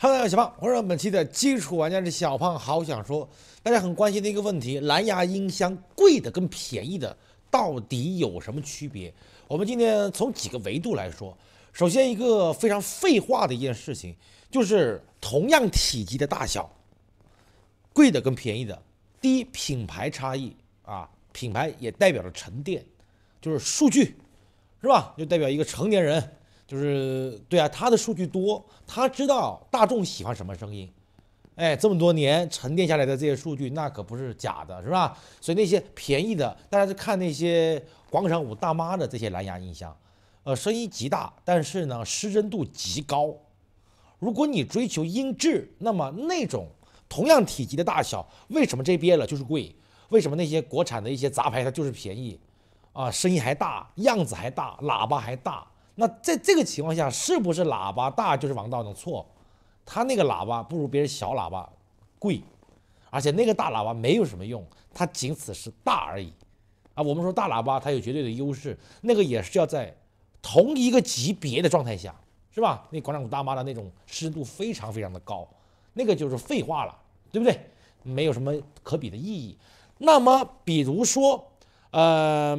哈喽，大家小胖，欢迎本期的基础玩家。是小胖好想说，大家很关心的一个问题：蓝牙音箱贵的跟便宜的到底有什么区别？我们今天从几个维度来说。首先，一个非常废话的一件事情，就是同样体积的大小，贵的跟便宜的，第一品牌差异啊，品牌也代表着沉淀，就是数据，是吧？就代表一个成年人。就是对啊，他的数据多，他知道大众喜欢什么声音，哎，这么多年沉淀下来的这些数据，那可不是假的，是吧？所以那些便宜的，大家就看那些广场舞大妈的这些蓝牙音箱，呃，声音极大，但是呢失真度极高。如果你追求音质，那么那种同样体积的大小，为什么这变了就是贵？为什么那些国产的一些杂牌它就是便宜？啊，声音还大，样子还大，喇叭还大。那在这个情况下，是不是喇叭大就是王道呢？错，他那个喇叭不如别人小喇叭贵，而且那个大喇叭没有什么用，它仅此是大而已。啊，我们说大喇叭它有绝对的优势，那个也是要在同一个级别的状态下，是吧？那广场舞大妈的那种湿度非常非常的高，那个就是废话了，对不对？没有什么可比的意义。那么比如说，呃，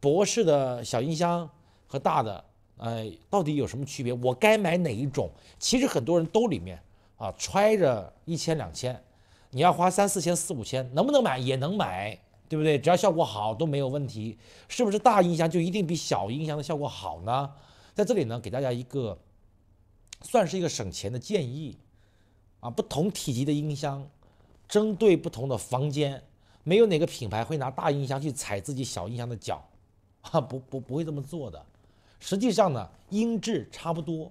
博士的小音箱和大的。呃，到底有什么区别？我该买哪一种？其实很多人兜里面啊揣着一千两千，你要花三四千四五千，能不能买也能买，对不对？只要效果好都没有问题，是不是？大音箱就一定比小音箱的效果好呢？在这里呢，给大家一个算是一个省钱的建议啊，不同体积的音箱，针对不同的房间，没有哪个品牌会拿大音箱去踩自己小音箱的脚啊，不不不会这么做的。实际上呢，音质差不多，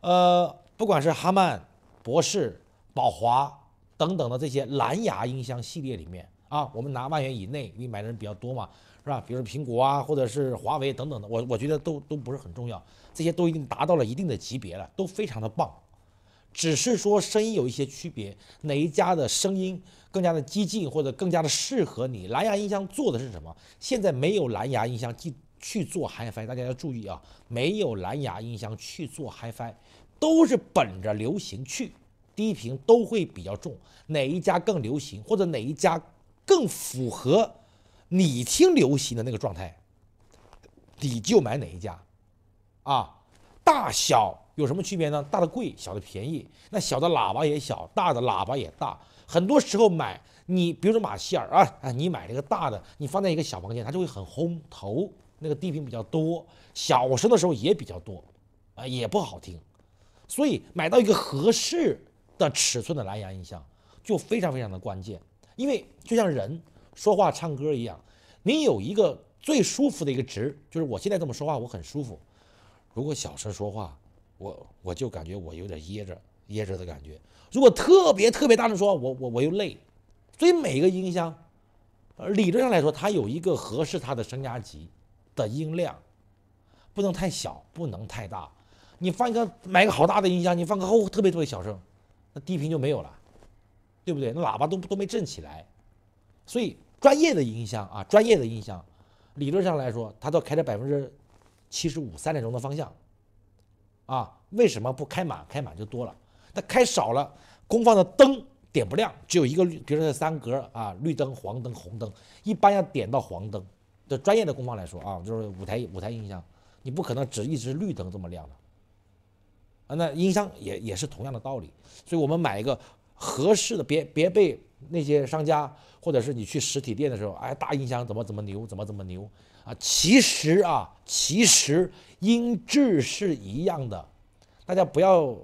呃，不管是哈曼、博士、宝华等等的这些蓝牙音箱系列里面啊，我们拿万元以内，因为买的人比较多嘛，是吧？比如苹果啊，或者是华为等等的，我我觉得都都不是很重要，这些都已经达到了一定的级别了，都非常的棒，只是说声音有一些区别，哪一家的声音更加的激进或者更加的适合你？蓝牙音箱做的是什么？现在没有蓝牙音箱去做 Hi-Fi，大家要注意啊！没有蓝牙音箱去做 Hi-Fi，都是本着流行去，低频都会比较重。哪一家更流行，或者哪一家更符合你听流行的那个状态，你就买哪一家。啊，大小有什么区别呢？大的贵，小的便宜。那小的喇叭也小，大的喇叭也大。很多时候买你，比如说马歇尔啊，啊，你买了一个大的，你放在一个小房间，它就会很轰头。那个低频比较多，小声的时候也比较多，啊，也不好听，所以买到一个合适的尺寸的蓝牙音箱就非常非常的关键。因为就像人说话唱歌一样，你有一个最舒服的一个值，就是我现在这么说话，我很舒服。如果小声说话，我我就感觉我有点噎着，噎着的感觉。如果特别特别大声说，我我我又累。所以每一个音箱，呃，理论上来说，它有一个合适它的声压级。的音量不能太小，不能太大。你放一个买个好大的音箱，你放个特别特别小声，那低频就没有了，对不对？那喇叭都都没震起来。所以专业的音箱啊，专业的音箱，理论上来说，它都开着百分之七十五三点钟的方向，啊，为什么不开满？开满就多了。那开少了，功放的灯点不亮，只有一个，比如说三格啊，绿灯、黄灯、红灯，一般要点到黄灯。的专业的功放来说啊，就是舞台舞台音箱，你不可能只一直绿灯这么亮的，啊，那音箱也也是同样的道理。所以，我们买一个合适的，别别被那些商家，或者是你去实体店的时候，哎，大音箱怎么怎么牛，怎么怎么牛啊？其实啊，其实音质是一样的，大家不要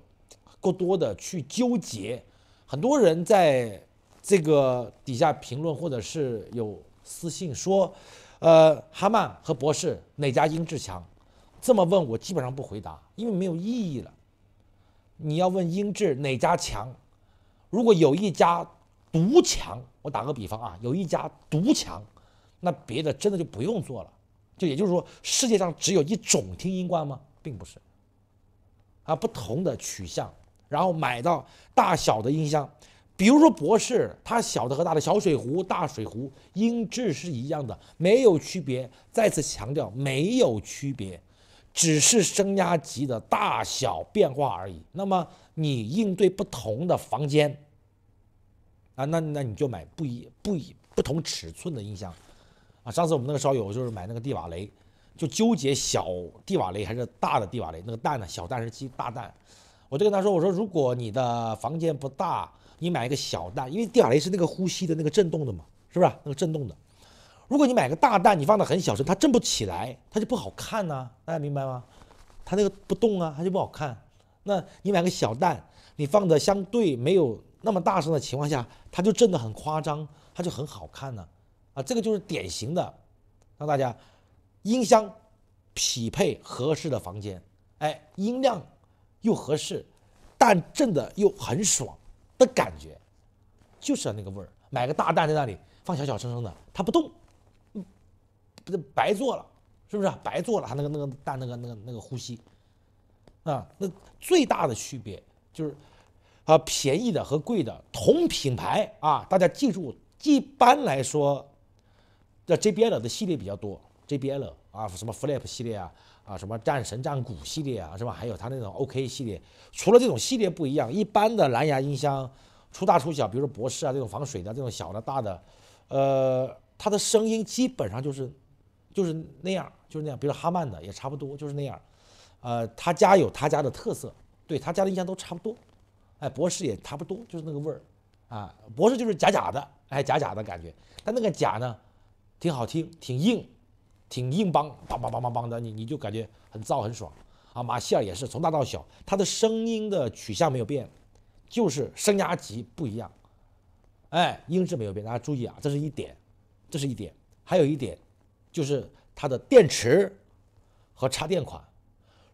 过多的去纠结。很多人在这个底下评论，或者是有私信说。呃，哈曼和博士哪家音质强？这么问，我基本上不回答，因为没有意义了。你要问音质哪家强，如果有一家独强，我打个比方啊，有一家独强，那别的真的就不用做了。就也就是说，世界上只有一种听音观吗？并不是。啊，不同的取向，然后买到大小的音箱。比如说，博士，它小的和大的小水壶、大水壶音质是一样的，没有区别。再次强调，没有区别，只是声压级的大小变化而已。那么你应对不同的房间，啊，那那你就买不一不一不同尺寸的音箱，啊，上次我们那个烧友就是买那个地瓦雷，就纠结小地瓦雷还是大的地瓦雷，那个蛋呢，小蛋是七，大蛋，我就跟他说，我说如果你的房间不大。你买一个小蛋，因为地二雷是那个呼吸的那个震动的嘛，是不是？那个震动的。如果你买个大蛋，你放的很小声，它震不起来，它就不好看呐，大家明白吗？它那个不动啊，它就不好看。那你买个小蛋，你放的相对没有那么大声的情况下，它就震的很夸张，它就很好看呢。啊，这个就是典型的，让大家音箱匹配合适的房间，哎，音量又合适，但震的又很爽。感觉，就是要那个味儿。买个大蛋在那里放，小小生生的，它不动，不是白做了，是不是？白做了，它那个那个蛋那个那个那个呼吸，啊，那最大的区别就是啊，便宜的和贵的同品牌啊，大家记住，一般来说这 JBL 的系列比较多。JBL 啊，什么 Flip 系列啊，啊什么战神战鼓系列啊，是吧？还有他那种 OK 系列，除了这种系列不一样，一般的蓝牙音箱出大出小，比如说博士啊这种防水的这种小的大的，呃，它的声音基本上就是就是那样，就是那样。比如哈曼的也差不多，就是那样。呃，他家有他家的特色，对他家的音箱都差不多。哎，博士也差不多，就是那个味儿，啊，博士就是假假的，哎，假假的感觉。但那个假呢，挺好听，挺硬。挺硬邦邦邦邦邦邦的，你你就感觉很燥很爽，啊，马歇尔也是从大到小，它的声音的取向没有变，就是声压级不一样，哎，音质没有变，大家注意啊，这是一点，这是一点，还有一点，就是它的电池和插电款，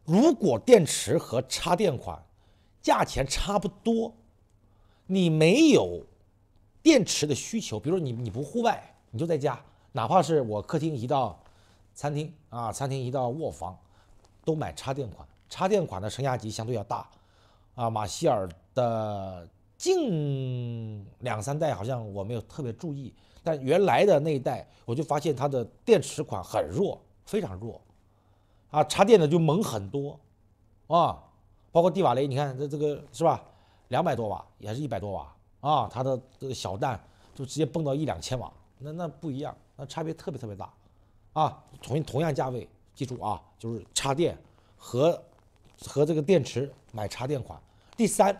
如果电池和插电款价钱差不多，你没有电池的需求，比如说你你不户外，你就在家，哪怕是我客厅移到。餐厅啊，餐厅一到卧房，都买插电款。插电款的升压级相对要大。啊，马歇尔的近两三代好像我没有特别注意，但原来的那一代我就发现它的电池款很弱，非常弱。啊，插电的就猛很多。啊，包括蒂瓦雷，你看这这个是吧？两百多瓦也是一百多瓦啊，它的这个小弹就直接蹦到一两千瓦，那那不一样，那差别特别特别大。啊，同同样价位，记住啊，就是插电和和这个电池买插电款。第三，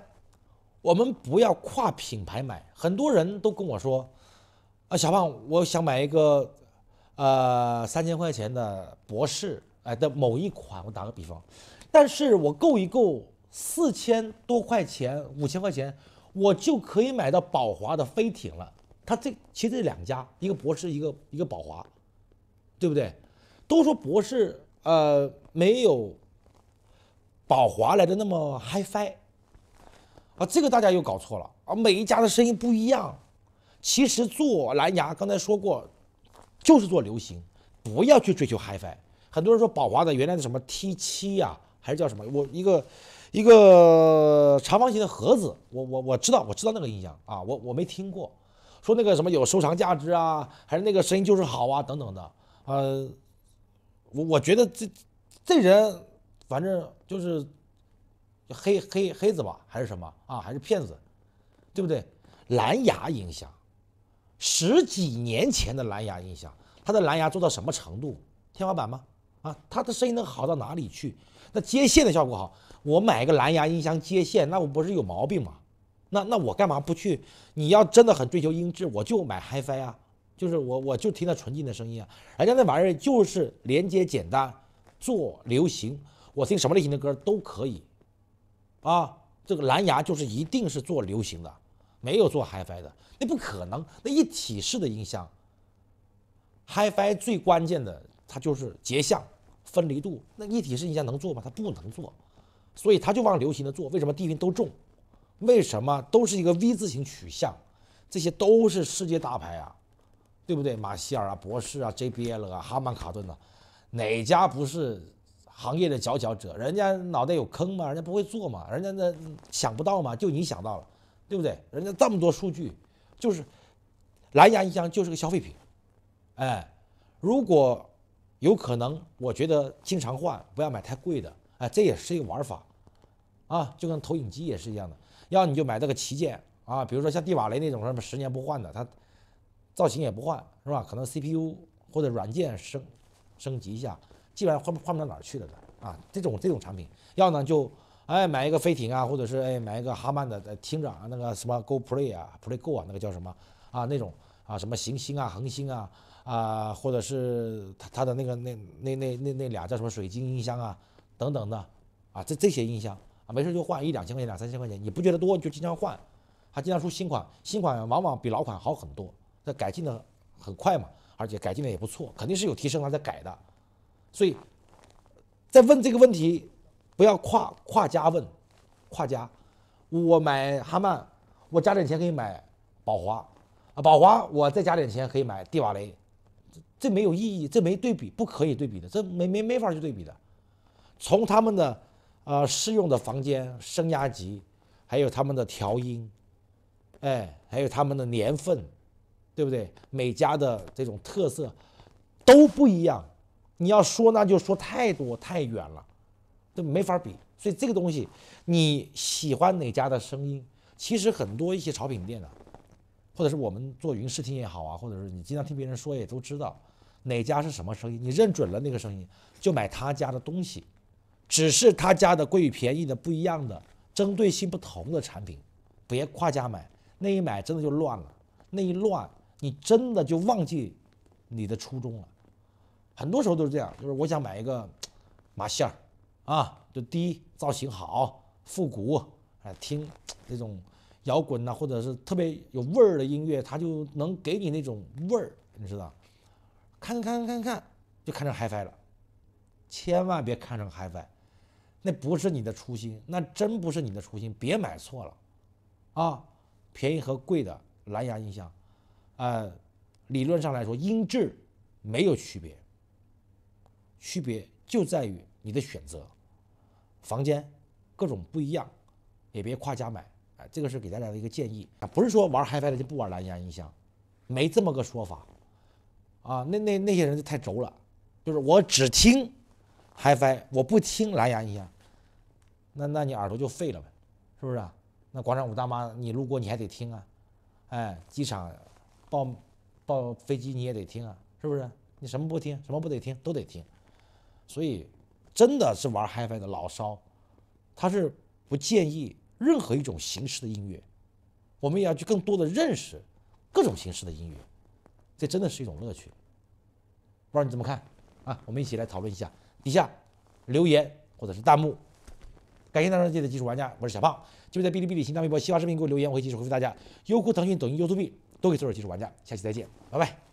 我们不要跨品牌买。很多人都跟我说，啊，小胖，我想买一个，呃，三千块钱的博士哎的某一款。我打个比方，但是我够一够四千多块钱、五千块钱，我就可以买到宝华的飞艇了。他这其实这两家，一个博士，一个一个宝华。对不对？都说博士呃没有宝华来的那么 Hi-Fi 啊，这个大家又搞错了啊！每一家的声音不一样。其实做蓝牙，刚才说过，就是做流行，不要去追求 Hi-Fi。很多人说宝华的原来的什么 T 七呀，还是叫什么？我一个一个长方形的盒子，我我我知道，我知道那个音响啊，我我没听过，说那个什么有收藏价值啊，还是那个声音就是好啊，等等的。呃，我我觉得这这人反正就是黑黑黑子吧，还是什么啊？还是骗子，对不对？蓝牙音响，十几年前的蓝牙音响，它的蓝牙做到什么程度？天花板吗？啊，它的声音能好到哪里去？那接线的效果好，我买一个蓝牙音箱接线，那我不是有毛病吗？那那我干嘛不去？你要真的很追求音质，我就买 HiFi 啊。就是我，我就听到纯净的声音啊！人家那玩意儿就是连接简单，做流行，我听什么类型的歌都可以，啊，这个蓝牙就是一定是做流行的，没有做 Hi-Fi 的，那不可能。那一体式的音箱，Hi-Fi 最关键的它就是结像分离度，那一体式音箱能做吗？它不能做，所以它就往流行的做。为什么低频都重？为什么都是一个 V 字形取向？这些都是世界大牌啊！对不对？马歇尔啊，博士啊，JBL 啊，哈曼卡顿啊，哪家不是行业的佼佼者？人家脑袋有坑吗？人家不会做吗？人家那想不到吗？就你想到了，对不对？人家这么多数据，就是蓝牙音箱就是个消费品，哎，如果有可能，我觉得经常换，不要买太贵的，哎，这也是一个玩法，啊，就跟投影机也是一样的，要你就买这个旗舰啊，比如说像帝瓦雷那种什么十年不换的，它。造型也不换是吧？可能 CPU 或者软件升升级一下，基本上换换不到哪儿去了的啊。这种这种产品，要呢就哎买一个飞艇啊，或者是哎买一个哈曼的听着啊那个什么 Go Play 啊 Play Go 啊那个叫什么啊那种啊什么行星啊恒星啊啊或者是他他的那个那那那那那俩叫什么水晶音箱啊等等的啊这这些音箱啊没事就换一两千块钱两三千块钱你不觉得多就经常换，还经常出新款，新款往往比老款好很多。改进的很快嘛，而且改进的也不错，肯定是有提升他在改的，所以，在问这个问题不要跨跨家问，跨家，我买哈曼，我加点钱可以买宝华，啊宝华我再加点钱可以买蒂瓦雷，这没有意义，这没对比，不可以对比的，这没没没法去对比的，从他们的呃适用的房间升压级，还有他们的调音，哎，还有他们的年份。对不对？每家的这种特色都不一样，你要说那就说太多太远了，都没法比。所以这个东西，你喜欢哪家的声音，其实很多一些潮品店的，或者是我们做云视听也好啊，或者是你经常听别人说也都知道哪家是什么声音。你认准了那个声音，就买他家的东西，只是他家的贵与便宜的不一样的，针对性不同的产品，别跨家买，那一买真的就乱了，那一乱。你真的就忘记你的初衷了，很多时候都是这样。就是我想买一个马线儿啊，就第一造型好，复古。哎，听那种摇滚呐，或者是特别有味儿的音乐，它就能给你那种味儿，你知道？看看看看，就看成 HiFi 了，千万别看成 HiFi，那不是你的初心，那真不是你的初心，别买错了啊！便宜和贵的蓝牙音箱。呃，理论上来说，音质没有区别，区别就在于你的选择，房间各种不一样，也别跨家买，哎，这个是给大家的一个建议啊，不是说玩 HiFi 的就不玩蓝牙音箱，没这么个说法，啊，那那那些人就太轴了，就是我只听 HiFi，我不听蓝牙音箱，那那你耳朵就废了呗，是不是啊？那广场舞大妈你路过你还得听啊，哎，机场。报报飞机，你也得听啊，是不是？你什么不听，什么不得听，都得听。所以，真的是玩嗨翻的老烧，他是不建议任何一种形式的音乐。我们也要去更多的认识各种形式的音乐，这真的是一种乐趣。不知道你怎么看？啊，我们一起来讨论一下，底下留言或者是弹幕。感谢大家的技术玩家，我是小胖。就在哔哩哔哩、新浪微博、西瓜视频给我留言，我会及时回复大家。优酷、腾讯、抖音、YouTube。都给左手技术玩家，下期再见，拜拜。